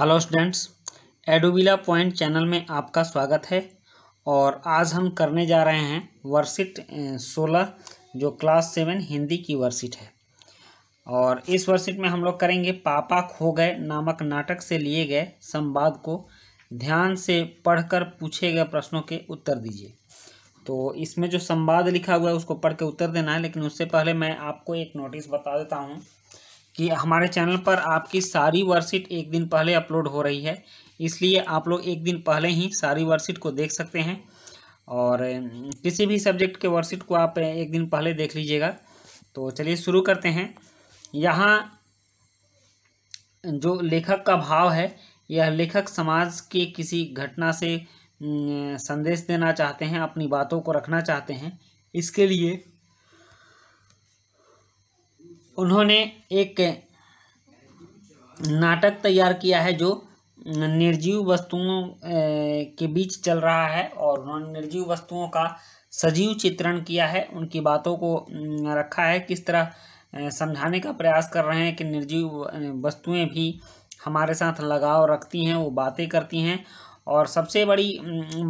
hello students एडोबिला point channel में आपका स्वागत है और आज हम करने जा रहे हैं वर्सिट सोलह जो क्लास सेवन हिंदी की वर्सिट है और इस वर्सिट में हम लोग करेंगे पापा खो गए नामक नाटक से लिए गए संवाद को ध्यान से पढ़कर पूछे गए प्रश्नों के उत्तर दीजिए तो इसमें जो संवाद लिखा हुआ है उसको पढ़ के उत्तर देना है लेकिन उससे पहले मैं आपको एक नोटिस बता देता हूँ कि हमारे चैनल पर आपकी सारी वर्कशीट एक दिन पहले अपलोड हो रही है इसलिए आप लोग एक दिन पहले ही सारी वर्कशीट को देख सकते हैं और किसी भी सब्जेक्ट के वर्कशीट को आप एक दिन पहले देख लीजिएगा तो चलिए शुरू करते हैं यहाँ जो लेखक का भाव है यह लेखक समाज के किसी घटना से संदेश देना चाहते हैं अपनी बातों को रखना चाहते हैं इसके लिए उन्होंने एक नाटक तैयार किया है जो निर्जीव वस्तुओं के बीच चल रहा है और उन्होंने निर्जीव वस्तुओं का सजीव चित्रण किया है उनकी बातों को रखा है किस तरह समझाने का प्रयास कर रहे हैं कि निर्जीव वस्तुएं भी हमारे साथ लगाव रखती हैं वो बातें करती हैं और सबसे बड़ी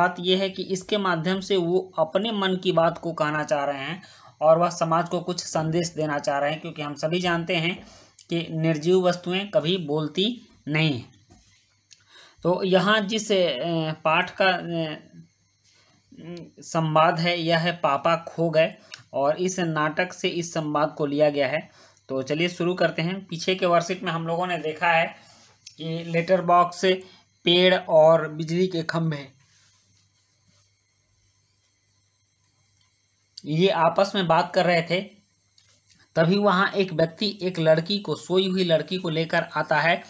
बात यह है कि इसके माध्यम से वो अपने मन की बात को कहना चाह रहे हैं और वह समाज को कुछ संदेश देना चाह रहे हैं क्योंकि हम सभी जानते हैं कि निर्जीव वस्तुएं कभी बोलती नहीं तो यहाँ जिस पाठ का संवाद है यह है पापा खो गए और इस नाटक से इस संवाद को लिया गया है तो चलिए शुरू करते हैं पीछे के वार्षिक में हम लोगों ने देखा है कि लेटर बॉक्स पेड़ और बिजली के खम्भे ये आपस में बात कर रहे थे तभी वहाँ एक व्यक्ति एक लड़की को सोई हुई लड़की को लेकर आता है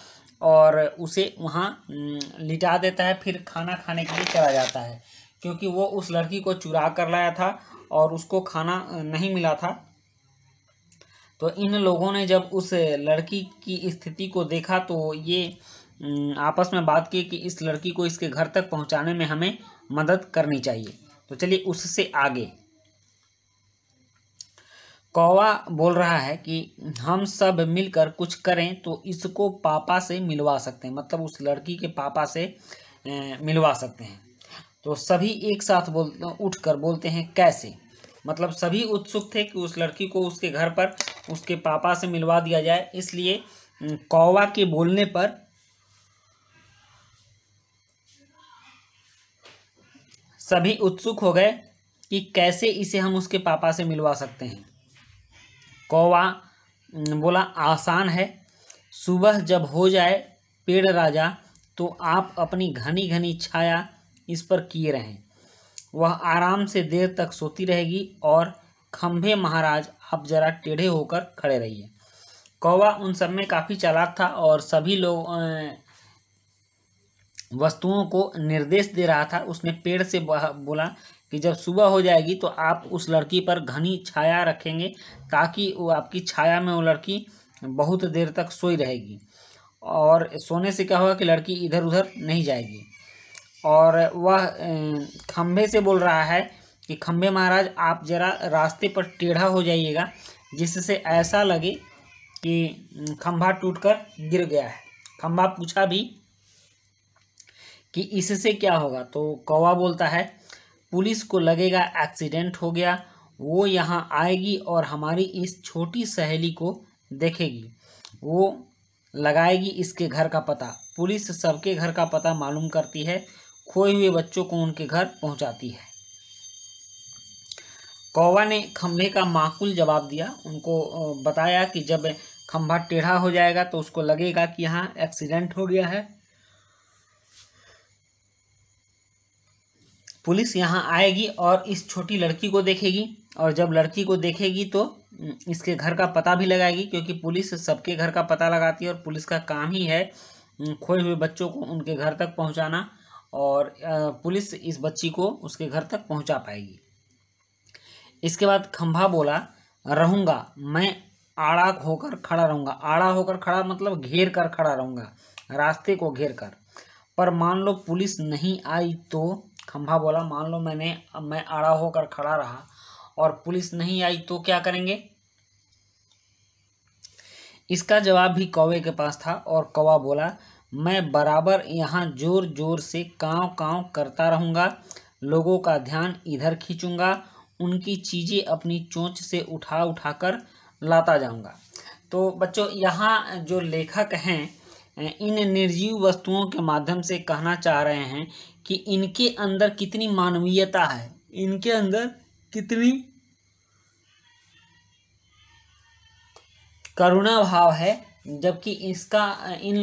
और उसे वहाँ लिटा देता है फिर खाना खाने के लिए चला जाता है क्योंकि वो उस लड़की को चुरा कर लाया था और उसको खाना नहीं मिला था तो इन लोगों ने जब उस लड़की की स्थिति को देखा तो ये आपस में बात की कि इस लड़की को इसके घर तक पहुंचाने में हमें मदद करनी चाहिए तो चलिए उससे आगे कौवा बोल रहा है कि हम सब मिलकर कुछ करें तो इसको पापा से मिलवा सकते हैं मतलब उस लड़की के पापा से मिलवा सकते हैं तो सभी एक साथ बोल उठ कर बोलते हैं कैसे मतलब सभी उत्सुक थे कि उस लड़की को उसके घर पर उसके पापा से मिलवा दिया जाए इसलिए कौवा के बोलने पर सभी उत्सुक हो गए कि कैसे इसे हम उसके पापा से मिलवा सकते हैं कौवा बोला आसान है सुबह जब हो जाए पेड़ राजा तो आप अपनी घनी घनी छाया इस पर किए रहें वह आराम से देर तक सोती रहेगी और खम्भे महाराज आप जरा टेढ़े होकर खड़े रहिए कौवा उन सब में काफ़ी चालाक था और सभी लोग वस्तुओं को निर्देश दे रहा था उसने पेड़ से बोला कि जब सुबह हो जाएगी तो आप उस लड़की पर घनी छाया रखेंगे ताकि वो आपकी छाया में वो लड़की बहुत देर तक सोई रहेगी और सोने से क्या होगा कि लड़की इधर उधर नहीं जाएगी और वह खम्भे से बोल रहा है कि खम्भे महाराज आप जरा रास्ते पर टेढ़ा हो जाइएगा जिससे ऐसा लगे कि खम्भा टूटकर गिर गया है खम्भा पूछा भी कि इससे क्या होगा तो कौवा बोलता है पुलिस को लगेगा एक्सीडेंट हो गया वो यहाँ आएगी और हमारी इस छोटी सहेली को देखेगी वो लगाएगी इसके घर का पता पुलिस सबके घर का पता मालूम करती है खोए हुए बच्चों को उनके घर पहुंचाती है कौवा ने खम्भे का माकूल जवाब दिया उनको बताया कि जब खम्भा टेढ़ा हो जाएगा तो उसको लगेगा कि यहाँ एक्सीडेंट हो गया है पुलिस यहाँ आएगी और इस छोटी लड़की को देखेगी और जब लड़की को देखेगी तो इसके घर का पता भी लगाएगी क्योंकि पुलिस सबके घर का पता लगाती है और पुलिस का काम ही है खोए हुए बच्चों को उनके घर तक पहुंचाना और पुलिस इस बच्ची को उसके घर तक पहुंचा पाएगी इसके बाद खंभा बोला रहूँगा मैं आड़ा होकर खड़ा रहूँगा आड़ा होकर खड़ा मतलब घेर कर खड़ा रहूँगा रास्ते को घेर कर पर मान लो पुलिस नहीं आई तो खंभा बोला मान लो मैंने मैं आड़ा होकर खड़ा रहा और पुलिस नहीं आई तो क्या करेंगे इसका जवाब भी कौवे के पास था और कौवा बोला मैं बराबर यहाँ जोर जोर से काँव काँव करता रहूँगा लोगों का ध्यान इधर खींचूंगा उनकी चीज़ें अपनी चोंच से उठा उठा कर लाता जाऊँगा तो बच्चों यहाँ जो लेखक हैं इन निर्जीव वस्तुओं के माध्यम से कहना चाह रहे हैं कि इनके अंदर कितनी मानवीयता है इनके अंदर कितनी करुणा भाव है जबकि इसका इन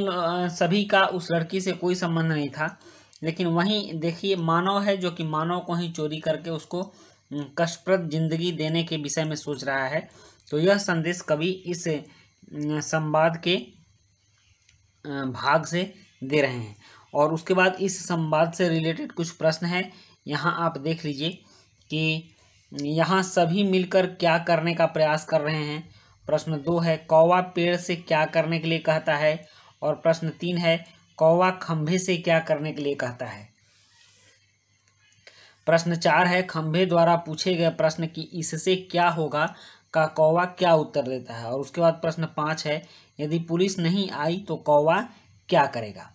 सभी का उस लड़की से कोई संबंध नहीं था लेकिन वहीं देखिए मानव है जो कि मानव को ही चोरी करके उसको कष्टप्रद जिंदगी देने के विषय में सोच रहा है तो यह संदेश कभी इस संवाद के भाग से दे रहे हैं और उसके बाद इस संवाद से रिलेटेड कुछ प्रश्न हैं यहाँ आप देख लीजिए कि यहाँ सभी मिलकर क्या करने का प्रयास कर रहे हैं प्रश्न दो है कौवा पेड़ से क्या करने के लिए कहता है और प्रश्न तीन है कौवा खंभे से क्या करने के लिए कहता है प्रश्न चार है खंभे द्वारा पूछे गए प्रश्न की इससे क्या होगा का कौवा क्या उत्तर देता है और उसके बाद प्रश्न पाँच है यदि पुलिस नहीं आई तो कौवा क्या करेगा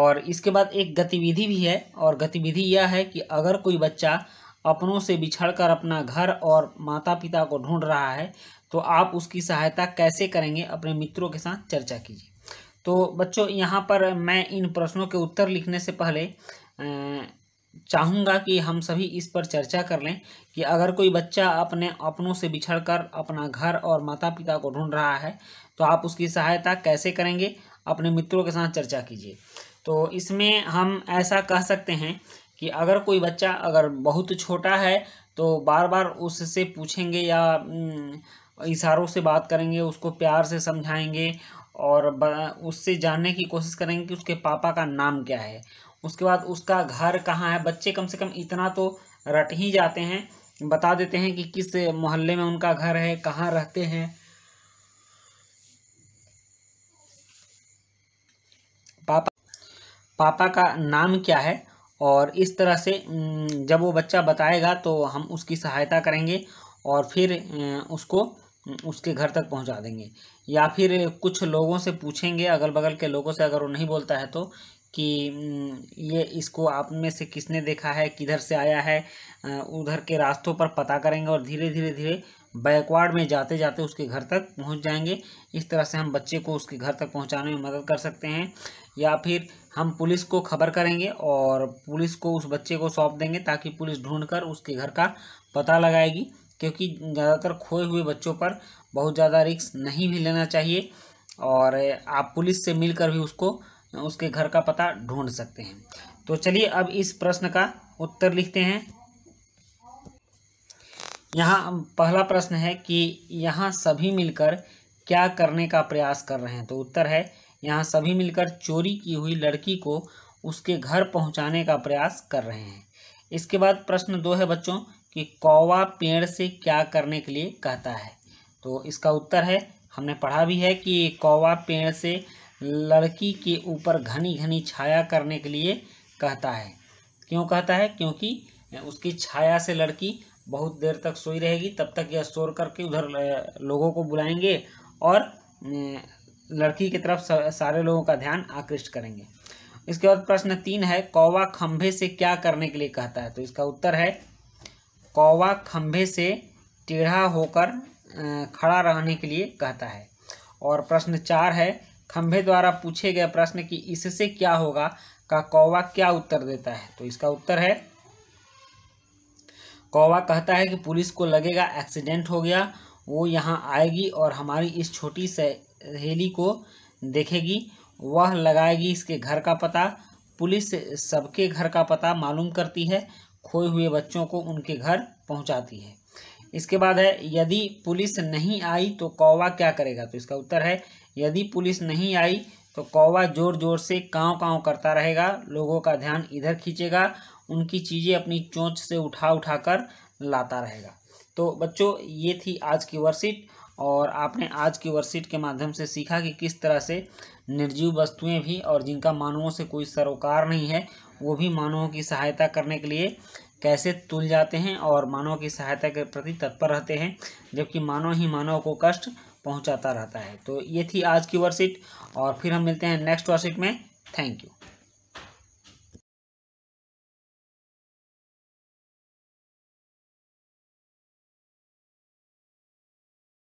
और इसके बाद एक गतिविधि भी है और गतिविधि यह है कि अगर कोई बच्चा अपनों से बिछड़कर अपना घर और माता पिता को ढूंढ रहा है तो आप उसकी सहायता कैसे करेंगे अपने मित्रों के साथ चर्चा कीजिए तो बच्चों यहाँ पर मैं इन प्रश्नों के उत्तर लिखने से पहले चाहूँगा कि हम सभी इस पर चर्चा कर लें कि अगर कोई बच्चा अपने अपनों से बिछड़ कर अपना घर और माता पिता को ढूंढ रहा है तो आप उसकी सहायता कैसे करेंगे अपने मित्रों के साथ चर्चा कीजिए तो इसमें हम ऐसा कह सकते हैं कि अगर कोई बच्चा अगर बहुत छोटा है तो बार बार उससे पूछेंगे या इशारों से बात करेंगे उसको प्यार से समझाएंगे और उससे जानने की कोशिश करेंगे कि उसके पापा का नाम क्या है उसके बाद उसका घर कहाँ है बच्चे कम से कम इतना तो रट ही जाते हैं बता देते हैं कि किस मोहल्ले में उनका घर है कहाँ रहते हैं पापा पापा का नाम क्या है और इस तरह से जब वो बच्चा बताएगा तो हम उसकी सहायता करेंगे और फिर उसको उसके घर तक पहुंचा देंगे या फिर कुछ लोगों से पूछेंगे अगल बगल के लोगों से अगर वो नहीं बोलता है तो कि ये इसको आप में से किसने देखा है किधर से आया है उधर के रास्तों पर पता करेंगे और धीरे धीरे धीरे बैकवर्ड में जाते जाते उसके घर तक पहुंच जाएंगे इस तरह से हम बच्चे को उसके घर तक पहुंचाने में मदद कर सकते हैं या फिर हम पुलिस को खबर करेंगे और पुलिस को उस बच्चे को सौंप देंगे ताकि पुलिस ढूंढकर उसके घर का पता लगाएगी क्योंकि ज़्यादातर खोए हुए बच्चों पर बहुत ज़्यादा रिक्स नहीं भी लेना चाहिए और आप पुलिस से मिलकर भी उसको उसके घर का पता ढूंढ सकते हैं तो चलिए अब इस प्रश्न का उत्तर लिखते हैं यहाँ पहला प्रश्न है कि यहाँ सभी मिलकर क्या करने का प्रयास कर रहे हैं तो उत्तर है यहाँ सभी मिलकर चोरी की हुई लड़की को उसके घर पहुँचाने का प्रयास कर रहे हैं इसके बाद प्रश्न दो है बच्चों कि कौवा पेड़ से क्या करने के लिए कहता है तो इसका उत्तर है हमने पढ़ा भी है कि कौवा पेड़ से लड़की के ऊपर घनी घनी छाया करने के लिए कहता है क्यों कहता है क्योंकि उसकी छाया से लड़की बहुत देर तक सोई रहेगी तब तक यह शोर करके उधर लोगों को बुलाएंगे और लड़की की तरफ सारे लोगों का ध्यान आकृष्ट करेंगे इसके बाद प्रश्न तीन है कौवा खंभे से क्या करने के लिए कहता है तो इसका उत्तर है कौवा खंभे से टेढ़ा होकर खड़ा रहने के लिए कहता है और प्रश्न चार है खंभे द्वारा पूछे गए प्रश्न कि इससे क्या होगा का कौवा क्या उत्तर देता है तो इसका उत्तर है कौवा कहता है कि पुलिस को लगेगा एक्सीडेंट हो गया वो यहाँ आएगी और हमारी इस छोटी सहेली को देखेगी वह लगाएगी इसके घर का पता पुलिस सबके घर का पता मालूम करती है खोए हुए बच्चों को उनके घर पहुँचाती है इसके बाद है यदि पुलिस नहीं आई तो कौवा क्या करेगा तो इसका उत्तर है यदि पुलिस नहीं आई तो कौवा जोर जोर से काँव काँव करता रहेगा लोगों का ध्यान इधर खींचेगा उनकी चीज़ें अपनी चोंच से उठा उठा कर लाता रहेगा तो बच्चों ये थी आज की वर्कशीट और आपने आज की वर्कशीट के माध्यम से सीखा कि किस तरह से निर्जीव वस्तुएं भी और जिनका मानवों से कोई सरोकार नहीं है वो भी मानवों की सहायता करने के लिए कैसे तुल जाते हैं और मानव की सहायता के प्रति तत्पर रहते हैं जबकि मानव ही मानव को कष्ट पहुंचाता रहता है तो ये थी आज की वर्कशीट और फिर हम मिलते हैं नेक्स्ट वर्कशीट में थैंक यू